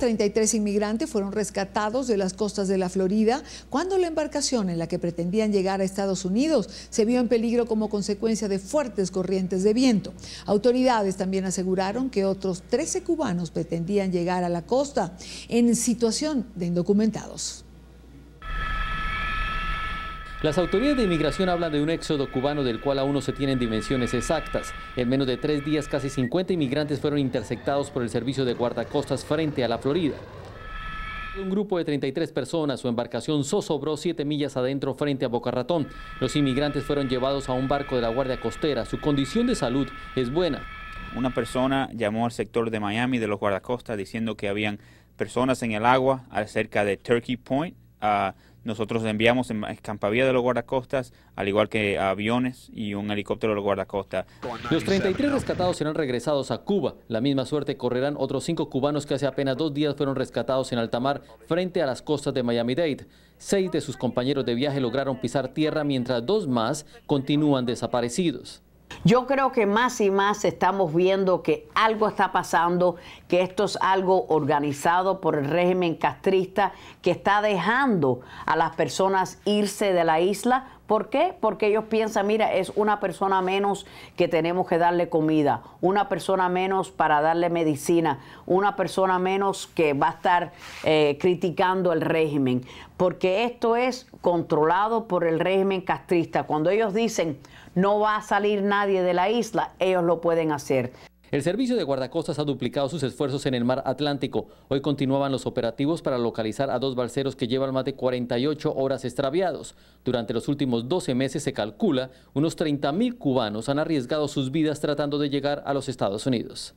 33 inmigrantes fueron rescatados de las costas de la Florida cuando la embarcación en la que pretendían llegar a Estados Unidos se vio en peligro como consecuencia de fuertes corrientes de viento. Autoridades también aseguraron que otros 13 cubanos pretendían llegar a la costa en situación de indocumentados. Las autoridades de inmigración hablan de un éxodo cubano del cual aún no se tienen dimensiones exactas. En menos de tres días, casi 50 inmigrantes fueron interceptados por el servicio de guardacostas frente a la Florida. Un grupo de 33 personas, su embarcación zozobró siete millas adentro frente a Boca Ratón. Los inmigrantes fueron llevados a un barco de la Guardia Costera. Su condición de salud es buena. Una persona llamó al sector de Miami de los guardacostas diciendo que habían personas en el agua cerca de Turkey Point. Nosotros enviamos en escampavía de los guardacostas, al igual que aviones y un helicóptero de los guardacostas. Los 33 rescatados serán regresados a Cuba. La misma suerte correrán otros cinco cubanos que hace apenas dos días fueron rescatados en alta mar frente a las costas de Miami-Dade. Seis de sus compañeros de viaje lograron pisar tierra mientras dos más continúan desaparecidos. Yo creo que más y más estamos viendo que algo está pasando, que esto es algo organizado por el régimen castrista que está dejando a las personas irse de la isla ¿Por qué? Porque ellos piensan, mira, es una persona menos que tenemos que darle comida, una persona menos para darle medicina, una persona menos que va a estar eh, criticando el régimen, porque esto es controlado por el régimen castrista. Cuando ellos dicen, no va a salir nadie de la isla, ellos lo pueden hacer. El servicio de guardacostas ha duplicado sus esfuerzos en el mar Atlántico. Hoy continuaban los operativos para localizar a dos balseros que llevan más de 48 horas extraviados. Durante los últimos 12 meses se calcula unos 30.000 cubanos han arriesgado sus vidas tratando de llegar a los Estados Unidos.